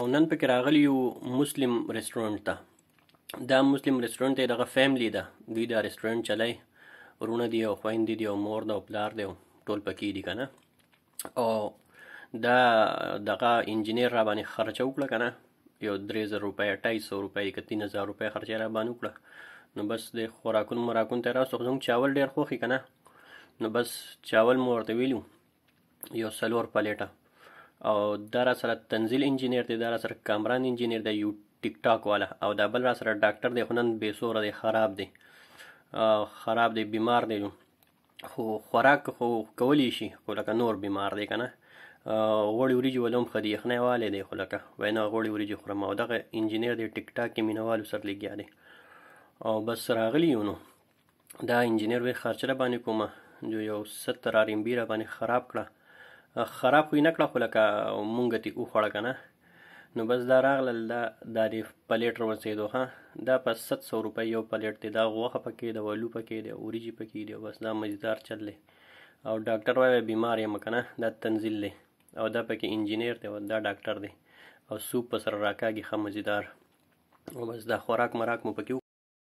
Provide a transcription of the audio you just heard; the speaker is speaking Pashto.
او نن پکې راغلی یو مسلم ریسټورانټ ته دا مسلم ریسټورانټ دی دغه فیملی ده دوی دا ریسټورانټ چلای ورونه دی او خویندې دی او مور ده او پلار دی ټول پکې دي کنه او دا دغه انجینیر را باندې خرچ وکړه کنه یو درې زر روپۍ اټایس سو روپۍ که تین هزار روپۍ خرچه را باندې وکړه نو بس د خوراکون مراکون ته راستو زموږ چاول ډېر خوښي کنه نو بس چاول مو ورته ویلو یو سلور پلیټه او دا را سره تنزیل انجینیر دی دا را سره کامران انجینیر دی یو ټیک ټاک والا او دا بل را سره ډاکټر دی خو نن بې سوره دی خراب دی خراب دی بیمار دی خو خوراک خو کولی شي خو لکه نور بیمار دی که نه غوړې وریجې ولوم ښه دي یخنی والی دی خو لکه وینا غوړې وریجې خورم او دغه انجینیر دی ټیک ټاک کې مینهوالو سره لګیا دی او بس راغلی یو نو دا انجینیر وی خرچه را باندې کومه جو یو ستر آر ام بي را باندې خراب کړه خراب خو یې نه کړه خو لکه مونږ تې وخوړه که نه نو بس دا راغله دا دا دې پلیټ راورسېدو ښه دا په ست سوه روپۍ یو پلیټ دی دا غوښه پکې د ولو پکې دی اوریجې پکې دی بس دا مزیدار چل دی او ډاکټر وایي بیمار یم که نه دا تنزیل دی او دا پکې انجینیر دی دا ډاکټر دی او سوپ په سره راکاږي ښه مزیدار او بس دا خوراک مراک مو پکې